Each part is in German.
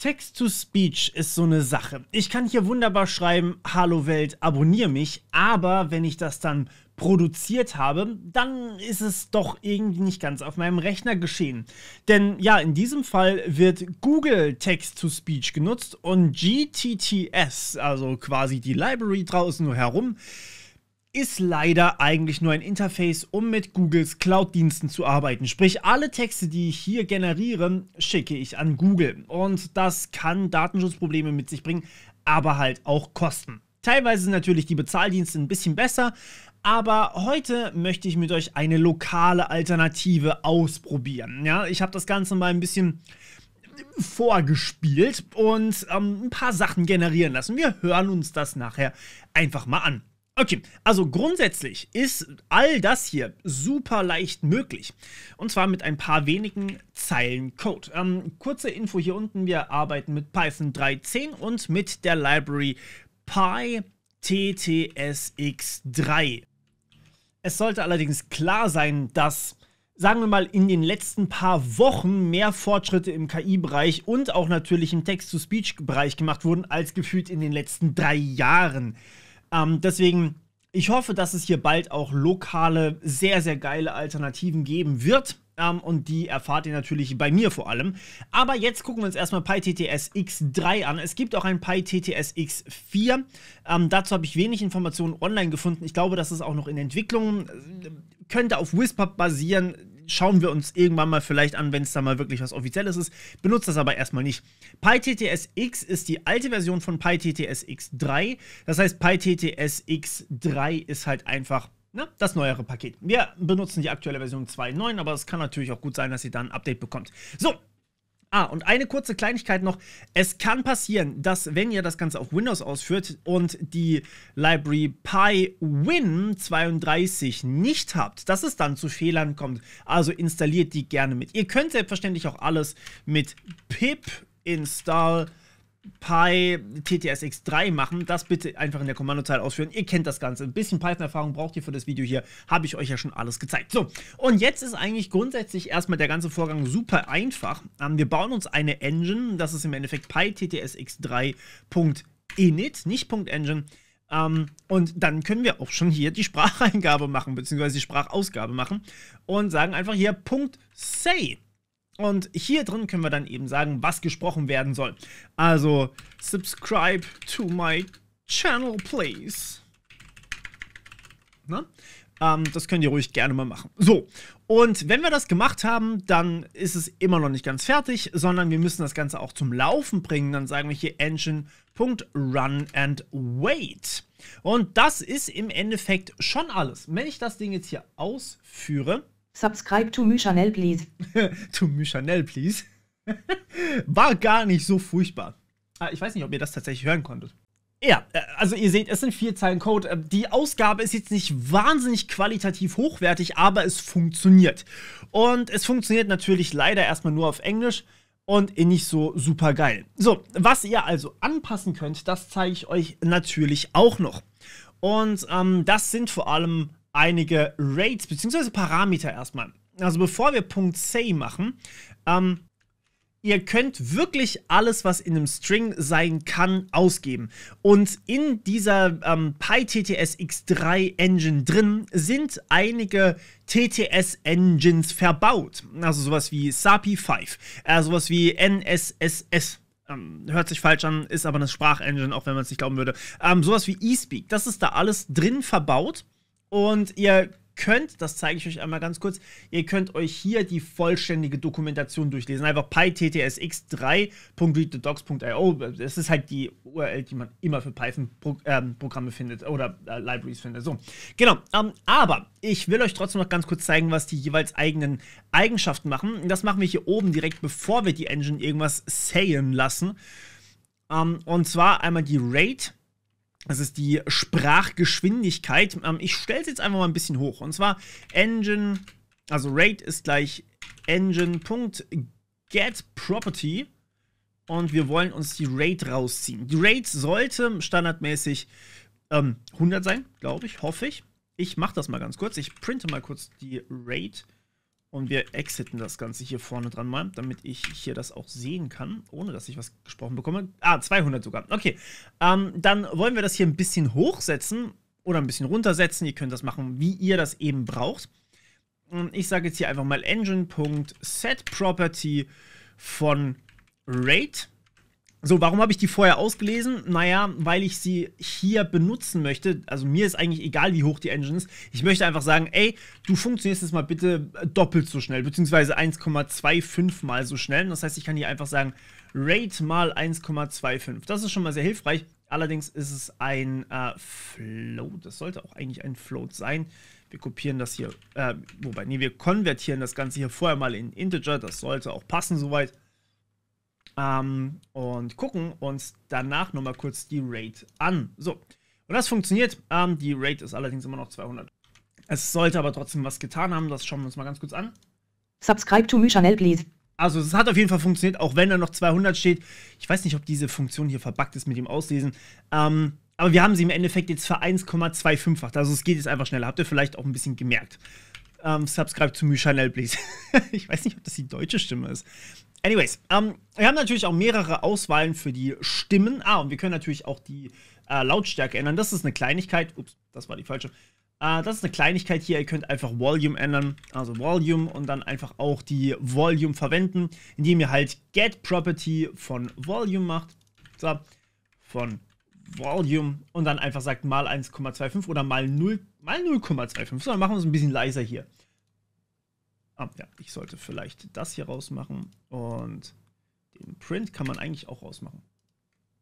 Text-to-Speech ist so eine Sache. Ich kann hier wunderbar schreiben, Hallo Welt, abonnier mich, aber wenn ich das dann produziert habe, dann ist es doch irgendwie nicht ganz auf meinem Rechner geschehen. Denn ja, in diesem Fall wird Google Text-to-Speech genutzt und GTTS, also quasi die Library draußen nur herum, ist leider eigentlich nur ein Interface, um mit Googles Cloud-Diensten zu arbeiten. Sprich, alle Texte, die ich hier generiere, schicke ich an Google. Und das kann Datenschutzprobleme mit sich bringen, aber halt auch Kosten. Teilweise sind natürlich die Bezahldienste ein bisschen besser, aber heute möchte ich mit euch eine lokale Alternative ausprobieren. Ja, ich habe das Ganze mal ein bisschen vorgespielt und ähm, ein paar Sachen generieren lassen. Wir hören uns das nachher einfach mal an. Okay, also grundsätzlich ist all das hier super leicht möglich. Und zwar mit ein paar wenigen Zeilen Code. Ähm, kurze Info hier unten, wir arbeiten mit Python 3.10 und mit der Library PyTTSX3. Es sollte allerdings klar sein, dass sagen wir mal, in den letzten paar Wochen mehr Fortschritte im KI-Bereich und auch natürlich im Text-to-Speech-Bereich gemacht wurden, als gefühlt in den letzten drei Jahren. Ähm, deswegen, ich hoffe, dass es hier bald auch lokale, sehr, sehr geile Alternativen geben wird. Ähm, und die erfahrt ihr natürlich bei mir vor allem. Aber jetzt gucken wir uns erstmal PyTTS X3 an. Es gibt auch ein PyTTS X4. Ähm, dazu habe ich wenig Informationen online gefunden. Ich glaube, das ist auch noch in Entwicklung. Äh, könnte auf Whisper basieren schauen wir uns irgendwann mal vielleicht an, wenn es da mal wirklich was Offizielles ist. Benutzt das aber erstmal nicht. PyTTSX ist die alte Version von PyTTSX3. Das heißt, PyTTSX3 ist halt einfach na, ne, das neuere Paket. Wir benutzen die aktuelle Version 2.9, aber es kann natürlich auch gut sein, dass ihr da ein Update bekommt. So, Ah, und eine kurze Kleinigkeit noch. Es kann passieren, dass wenn ihr das Ganze auf Windows ausführt und die Library Pi Win 32 nicht habt, dass es dann zu Fehlern kommt. Also installiert die gerne mit. Ihr könnt selbstverständlich auch alles mit pip install Pi TTSX 3 machen, das bitte einfach in der Kommandozeile ausführen. Ihr kennt das Ganze. Ein bisschen Python-Erfahrung braucht ihr für das Video hier. Habe ich euch ja schon alles gezeigt. So, und jetzt ist eigentlich grundsätzlich erstmal der ganze Vorgang super einfach. Ähm, wir bauen uns eine Engine. Das ist im Endeffekt Pi TTSX 3.init, nicht .engine. Um, ähm, und dann können wir auch schon hier die Spracheingabe machen, beziehungsweise die Sprachausgabe machen und sagen einfach hier Punkt say. Und hier drin können wir dann eben sagen, was gesprochen werden soll. Also, subscribe to my channel, please. Ne? Ähm, das könnt ihr ruhig gerne mal machen. So, und wenn wir das gemacht haben, dann ist es immer noch nicht ganz fertig, sondern wir müssen das Ganze auch zum Laufen bringen. Dann sagen wir hier engine.run and wait. Und das ist im Endeffekt schon alles. Wenn ich das Ding jetzt hier ausführe, Subscribe to my channel, please. to my channel, please. War gar nicht so furchtbar. Ah, ich weiß nicht, ob ihr das tatsächlich hören konntet. Ja, äh, also ihr seht, es sind vier Zeilen Code. Äh, die Ausgabe ist jetzt nicht wahnsinnig qualitativ hochwertig, aber es funktioniert. Und es funktioniert natürlich leider erstmal nur auf Englisch und eh nicht so super geil. So, was ihr also anpassen könnt, das zeige ich euch natürlich auch noch. Und ähm, das sind vor allem einige Rates bzw. Parameter erstmal. Also bevor wir Punkt say machen, ähm, ihr könnt wirklich alles, was in einem String sein kann, ausgeben. Und in dieser ähm, PyTTS X3 Engine drin sind einige TTS Engines verbaut. Also sowas wie SAPI 5, äh, sowas wie NSSS ähm, hört sich falsch an, ist aber eine Sprachengine, auch wenn man es nicht glauben würde. Ähm, sowas wie eSpeak, das ist da alles drin verbaut. Und ihr könnt, das zeige ich euch einmal ganz kurz, ihr könnt euch hier die vollständige Dokumentation durchlesen. Einfach pyttsx3.readthedocs.io. Das ist halt die URL, die man immer für Python-Programme ähm, findet oder äh, Libraries findet. So, genau. Ähm, aber ich will euch trotzdem noch ganz kurz zeigen, was die jeweils eigenen Eigenschaften machen. Das machen wir hier oben direkt, bevor wir die Engine irgendwas sayen lassen. Ähm, und zwar einmal die Rate. Das ist die Sprachgeschwindigkeit. Ähm, ich stelle es jetzt einfach mal ein bisschen hoch. Und zwar Engine, also Rate ist gleich Engine.getProperty. Und wir wollen uns die Rate rausziehen. Die Rate sollte standardmäßig ähm, 100 sein, glaube ich, hoffe ich. Ich mache das mal ganz kurz. Ich printe mal kurz die Rate. Und wir exiten das Ganze hier vorne dran mal, damit ich hier das auch sehen kann, ohne dass ich was gesprochen bekomme. Ah, 200 sogar. Okay, ähm, dann wollen wir das hier ein bisschen hochsetzen oder ein bisschen runtersetzen. Ihr könnt das machen, wie ihr das eben braucht. Und ich sage jetzt hier einfach mal engine.setProperty von rate so, warum habe ich die vorher ausgelesen? Naja, weil ich sie hier benutzen möchte. Also mir ist eigentlich egal, wie hoch die Engine ist. Ich möchte einfach sagen, ey, du funktionierst jetzt mal bitte äh, doppelt so schnell, beziehungsweise 1,25 mal so schnell. Das heißt, ich kann hier einfach sagen, Rate mal 1,25. Das ist schon mal sehr hilfreich. Allerdings ist es ein äh, Float. Das sollte auch eigentlich ein Float sein. Wir kopieren das hier, äh, wobei, nee, wir konvertieren das Ganze hier vorher mal in Integer. Das sollte auch passen soweit ähm, und gucken uns danach nochmal kurz die Rate an. So, und das funktioniert. Ähm, die Rate ist allerdings immer noch 200. Es sollte aber trotzdem was getan haben. Das schauen wir uns mal ganz kurz an. Subscribe to my channel, please. Also es hat auf jeden Fall funktioniert, auch wenn da noch 200 steht. Ich weiß nicht, ob diese Funktion hier verbuggt ist mit dem Auslesen. Ähm, aber wir haben sie im Endeffekt jetzt für 1,25. Also es geht jetzt einfach schneller. Habt ihr vielleicht auch ein bisschen gemerkt. Ähm, subscribe to my channel, please. ich weiß nicht, ob das die deutsche Stimme ist. Anyways, ähm, wir haben natürlich auch mehrere Auswahlen für die Stimmen. Ah, und wir können natürlich auch die äh, Lautstärke ändern. Das ist eine Kleinigkeit. Ups, das war die falsche. Äh, das ist eine Kleinigkeit hier. Ihr könnt einfach Volume ändern. Also Volume und dann einfach auch die Volume verwenden, indem ihr halt Get Property von Volume macht. So, von Volume und dann einfach sagt mal 1,25 oder mal 0, mal 0,25. So, dann machen wir es ein bisschen leiser hier. Ah, ja, ich sollte vielleicht das hier rausmachen und den Print kann man eigentlich auch rausmachen.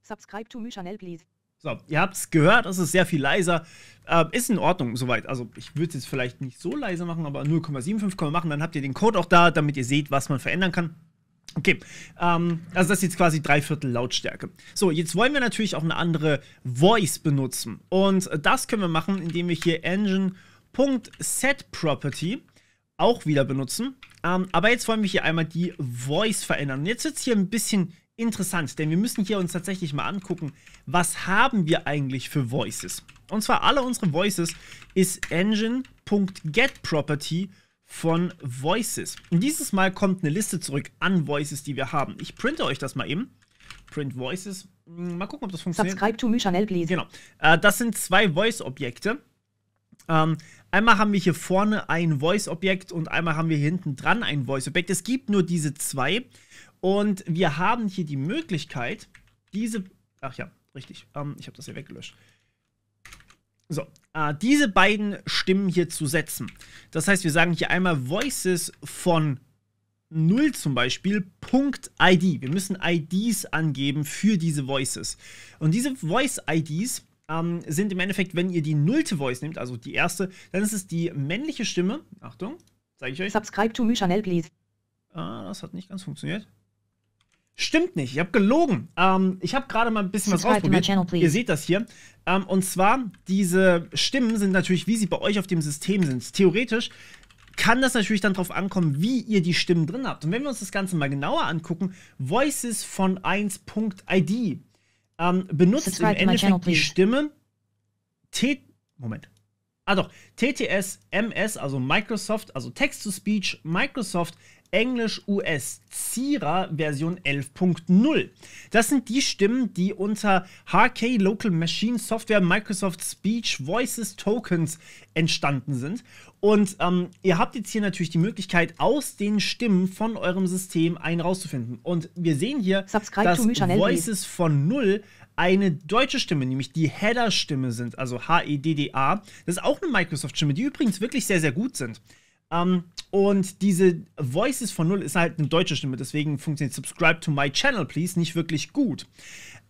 Subscribe to my channel, please. So, ihr habt es gehört, es ist sehr viel leiser. Äh, ist in Ordnung soweit. Also ich würde es jetzt vielleicht nicht so leise machen, aber 0,75 können wir machen. Dann habt ihr den Code auch da, damit ihr seht, was man verändern kann. Okay, ähm, also das ist jetzt quasi Dreiviertel Lautstärke. So, jetzt wollen wir natürlich auch eine andere Voice benutzen. Und das können wir machen, indem wir hier engine.setProperty auch wieder benutzen. Ähm, aber jetzt wollen wir hier einmal die Voice verändern. Und jetzt wird es hier ein bisschen interessant, denn wir müssen hier uns tatsächlich mal angucken, was haben wir eigentlich für Voices. Und zwar alle unsere Voices ist engine.getProperty von Voices. Und dieses Mal kommt eine Liste zurück an Voices, die wir haben. Ich printe euch das mal eben. Print Voices. Mal gucken, ob das funktioniert. Subscribe to me, Chanel, please. Genau. Äh, das sind zwei Voice-Objekte. Ähm, einmal haben wir hier vorne ein Voice-Objekt und einmal haben wir hier hinten dran ein Voice-Objekt. Es gibt nur diese zwei und wir haben hier die Möglichkeit, diese, ach ja, richtig, ähm, ich habe das hier weggelöscht. So, äh, diese beiden Stimmen hier zu setzen. Das heißt, wir sagen hier einmal Voices von 0 zum Beispiel, Punkt ID. Wir müssen IDs angeben für diese Voices. Und diese Voice-IDs ähm, sind im Endeffekt, wenn ihr die nullte Voice nehmt, also die erste, dann ist es die männliche Stimme. Achtung, zeige ich euch. Subscribe to my channel, please. Ah, das hat nicht ganz funktioniert. Stimmt nicht, ich habe gelogen. Ähm, ich habe gerade mal ein bisschen Subscribe was ausprobiert. Channel, ihr seht das hier. Ähm, und zwar, diese Stimmen sind natürlich, wie sie bei euch auf dem System sind. Theoretisch kann das natürlich dann darauf ankommen, wie ihr die Stimmen drin habt. Und wenn wir uns das Ganze mal genauer angucken, Voices von 1.id ähm, benutzt im halt Endeffekt die Stimme T Moment. Ah doch, TTS MS, also Microsoft, also Text-to-Speech, Microsoft Englisch-US Zira Version 11.0. Das sind die Stimmen, die unter HK Local Machine Software Microsoft Speech Voices Tokens entstanden sind. Und ähm, ihr habt jetzt hier natürlich die Möglichkeit, aus den Stimmen von eurem System einen rauszufinden. Und wir sehen hier, Subscribe dass Voices von 0 eine deutsche Stimme, nämlich die Header-Stimme sind, also H-E-D-D-A. Das ist auch eine Microsoft-Stimme, die übrigens wirklich sehr, sehr gut sind. Ähm, und diese Voices von Null ist halt eine deutsche Stimme, deswegen funktioniert Subscribe to my channel, please nicht wirklich gut.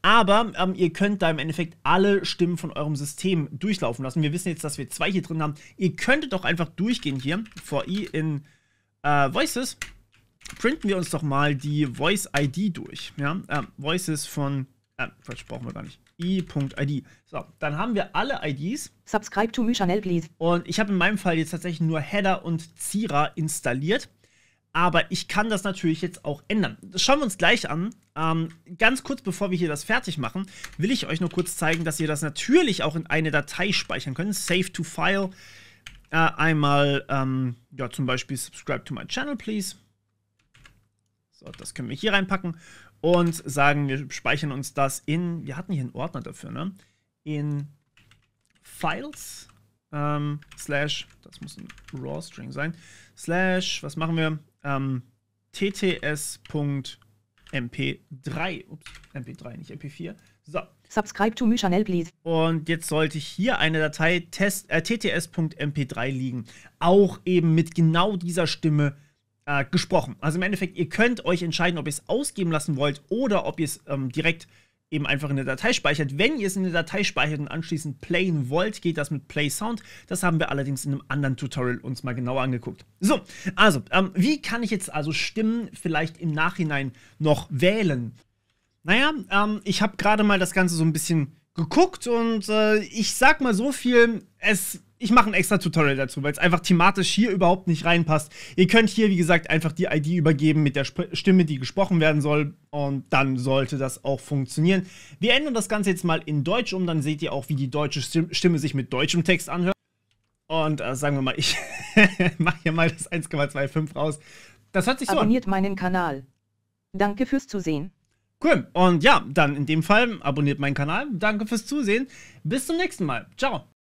Aber ähm, ihr könnt da im Endeffekt alle Stimmen von eurem System durchlaufen lassen. Wir wissen jetzt, dass wir zwei hier drin haben. Ihr könntet doch einfach durchgehen hier, for i in äh, Voices, printen wir uns doch mal die Voice-ID durch. Ja? Äh, Voices von, äh, Quatsch, brauchen wir gar nicht i.id. So, dann haben wir alle IDs. Subscribe to my channel, please. Und ich habe in meinem Fall jetzt tatsächlich nur Header und Zira installiert. Aber ich kann das natürlich jetzt auch ändern. Das schauen wir uns gleich an. Ähm, ganz kurz, bevor wir hier das fertig machen, will ich euch nur kurz zeigen, dass ihr das natürlich auch in eine Datei speichern könnt. Save to File. Äh, einmal, ähm, ja, zum Beispiel Subscribe to my channel, please. So, das können wir hier reinpacken und sagen, wir speichern uns das in, wir hatten hier einen Ordner dafür, ne? In Files, ähm, slash, das muss ein Raw-String sein, slash, was machen wir? Ähm, tts.mp3, ups, mp3, nicht mp4. So. Subscribe to my channel, please. Und jetzt sollte hier eine Datei äh, tts.mp3 liegen. Auch eben mit genau dieser Stimme äh, gesprochen. Also im Endeffekt, ihr könnt euch entscheiden, ob ihr es ausgeben lassen wollt oder ob ihr es ähm, direkt eben einfach in der Datei speichert. Wenn ihr es in der Datei speichert und anschließend playen wollt, geht das mit Play Sound. Das haben wir allerdings in einem anderen Tutorial uns mal genauer angeguckt. So, also, ähm, wie kann ich jetzt also Stimmen vielleicht im Nachhinein noch wählen? Naja, ähm, ich habe gerade mal das Ganze so ein bisschen geguckt und äh, ich sag mal so viel, es ich mache ein extra Tutorial dazu, weil es einfach thematisch hier überhaupt nicht reinpasst. Ihr könnt hier, wie gesagt, einfach die ID übergeben mit der Sp Stimme, die gesprochen werden soll. Und dann sollte das auch funktionieren. Wir ändern das Ganze jetzt mal in Deutsch um. Dann seht ihr auch, wie die deutsche Stimme sich mit deutschem Text anhört. Und äh, sagen wir mal, ich mache hier mal das 1,25 raus. Das hört sich so Abonniert an. meinen Kanal. Danke fürs Zusehen. Cool. Und ja, dann in dem Fall abonniert meinen Kanal. Danke fürs Zusehen. Bis zum nächsten Mal. Ciao.